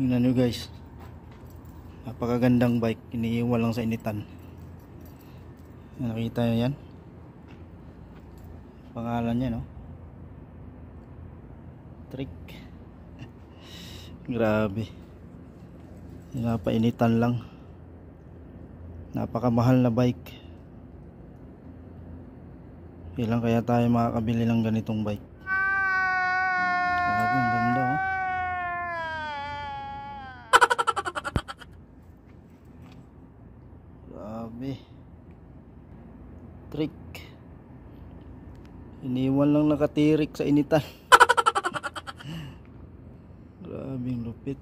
Tingnan nyo guys. Napakagandang bike. Iniiwan lang sa initan. Nakita nyo yan? Pangalan niya no? Trick. Grabe. Napainitan lang. Napakamahal na bike. Ilang kaya tayo makakabili ng ganitong bike? Grabe. Trick. Iniwan lang nakatirik sa initan. Grabe lupit.